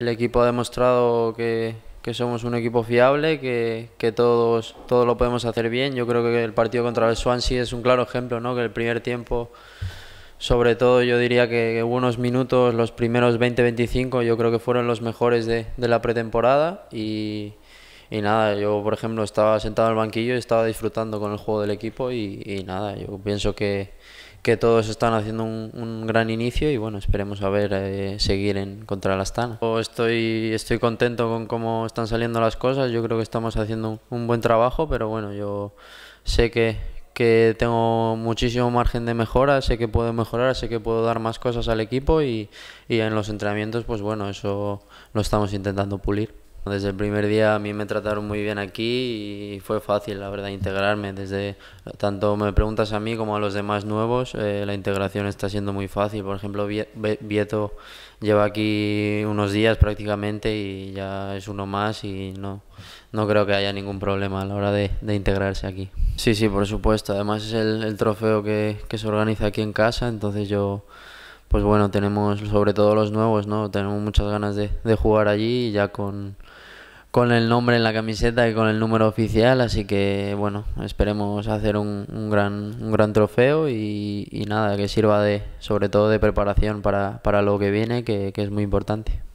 El equipo ha demostrado que, que somos un equipo fiable, que, que, todos, todos lo podemos hacer bien. Yo creo que el partido contra el Swansea es un claro ejemplo, ¿no? que el primer tiempo, sobre todo yo diría que unos minutos, los primeros 20-25, yo creo que fueron los mejores de, de la pretemporada y, y nada, yo por ejemplo estaba sentado en el banquillo y estaba disfrutando con el juego del equipo y, nada, yo pienso que, todos están haciendo un, gran inicio y bueno, esperemos a ver eh, seguir en contra la Astana. Estoy, estoy contento con cómo están saliendo las cosas, yo creo que estamos haciendo un, buen trabajo, pero bueno, yo sé que, tengo muchísimo margen de mejora, sé que puedo mejorar, sé que puedo dar más cosas al equipo y, y en los entrenamientos, pues bueno, eso lo estamos intentando pulir. Desde el primer día a mí me trataron muy bien aquí y fue fácil, la verdad, integrarme. Desde tanto me preguntas a mí como a los demás nuevos, eh, la integración está siendo muy fácil. Por ejemplo, Vieto lleva aquí unos días prácticamente y ya es uno más y no, no creo que haya ningún problema a la hora de, de integrarse aquí. Sí, sí, por supuesto. Además es el, el trofeo que, que se organiza aquí en casa, entonces yo pues bueno, tenemos sobre todo los nuevos, ¿no? Tenemos muchas ganas de, jugar allí ya con, el nombre en la camiseta y con el número oficial, así que bueno, esperemos hacer un, gran, un gran trofeo y, y, nada, que sirva de, sobre todo de preparación para, para lo que viene, que, que es muy importante.